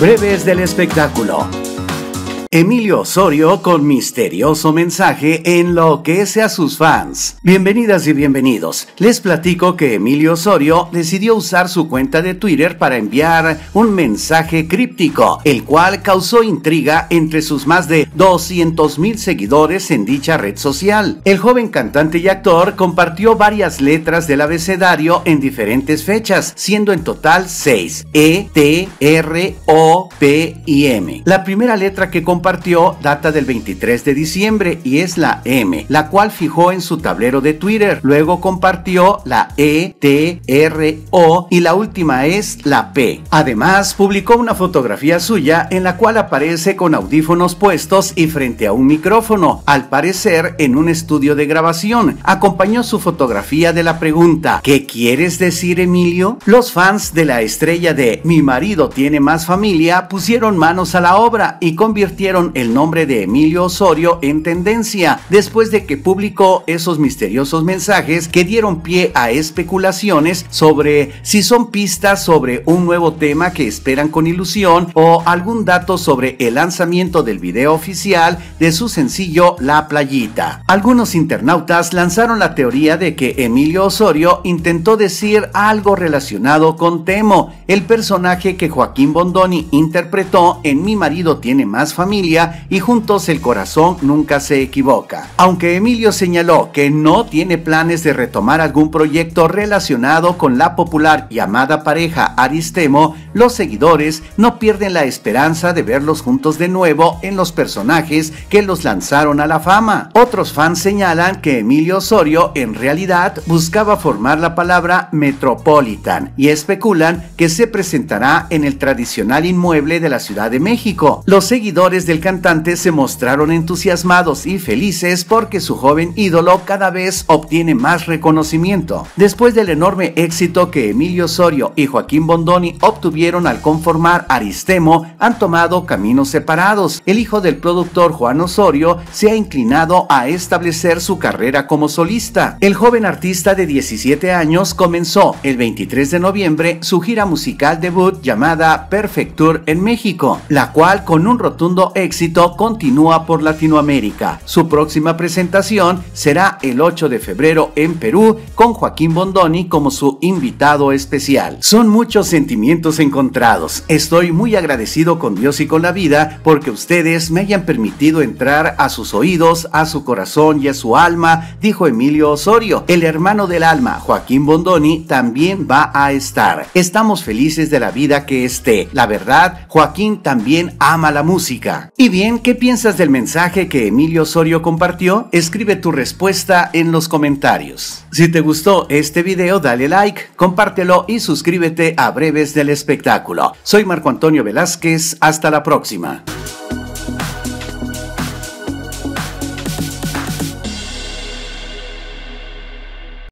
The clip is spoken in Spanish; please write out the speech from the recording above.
breves del espectáculo. Emilio Osorio con misterioso mensaje enloquece a sus fans. Bienvenidas y bienvenidos. Les platico que Emilio Osorio decidió usar su cuenta de Twitter para enviar un mensaje críptico, el cual causó intriga entre sus más de 200 mil seguidores en dicha red social. El joven cantante y actor compartió varias letras del abecedario en diferentes fechas, siendo en total 6: E, T, R, O, P y M. La primera letra que compartió compartió data del 23 de diciembre y es la M, la cual fijó en su tablero de Twitter. Luego compartió la E, T, R, O y la última es la P. Además, publicó una fotografía suya en la cual aparece con audífonos puestos y frente a un micrófono, al parecer en un estudio de grabación. Acompañó su fotografía de la pregunta, ¿qué quieres decir Emilio? Los fans de la estrella de Mi marido tiene más familia pusieron manos a la obra y convirtieron el nombre de Emilio Osorio en tendencia después de que publicó esos misteriosos mensajes que dieron pie a especulaciones sobre si son pistas sobre un nuevo tema que esperan con ilusión o algún dato sobre el lanzamiento del video oficial de su sencillo La Playita. Algunos internautas lanzaron la teoría de que Emilio Osorio intentó decir algo relacionado con Temo, el personaje que Joaquín Bondoni interpretó en Mi marido tiene más familia y juntos el corazón nunca se equivoca. Aunque Emilio señaló que no tiene planes de retomar algún proyecto relacionado con la popular y amada pareja Aristemo, los seguidores no pierden la esperanza de verlos juntos de nuevo en los personajes que los lanzaron a la fama. Otros fans señalan que Emilio Osorio en realidad buscaba formar la palabra Metropolitan y especulan que se presentará en el tradicional inmueble de la Ciudad de México. Los seguidores del cantante se mostraron entusiasmados y felices porque su joven ídolo cada vez obtiene más reconocimiento. Después del enorme éxito que Emilio Osorio y Joaquín Bondoni obtuvieron al conformar Aristemo han tomado caminos separados. El hijo del productor Juan Osorio se ha inclinado a establecer su carrera como solista. El joven artista de 17 años comenzó el 23 de noviembre su gira musical debut llamada Tour en México, la cual con un rotundo éxito continúa por Latinoamérica. Su próxima presentación será el 8 de febrero en Perú con Joaquín Bondoni como su invitado especial. Son muchos sentimientos en Estoy muy agradecido con Dios y con la vida porque ustedes me hayan permitido entrar a sus oídos, a su corazón y a su alma, dijo Emilio Osorio. El hermano del alma, Joaquín Bondoni, también va a estar. Estamos felices de la vida que esté. La verdad, Joaquín también ama la música. Y bien, ¿qué piensas del mensaje que Emilio Osorio compartió? Escribe tu respuesta en los comentarios. Si te gustó este video, dale like, compártelo y suscríbete a Breves del Espectáculo. Soy Marco Antonio Velázquez, hasta la próxima.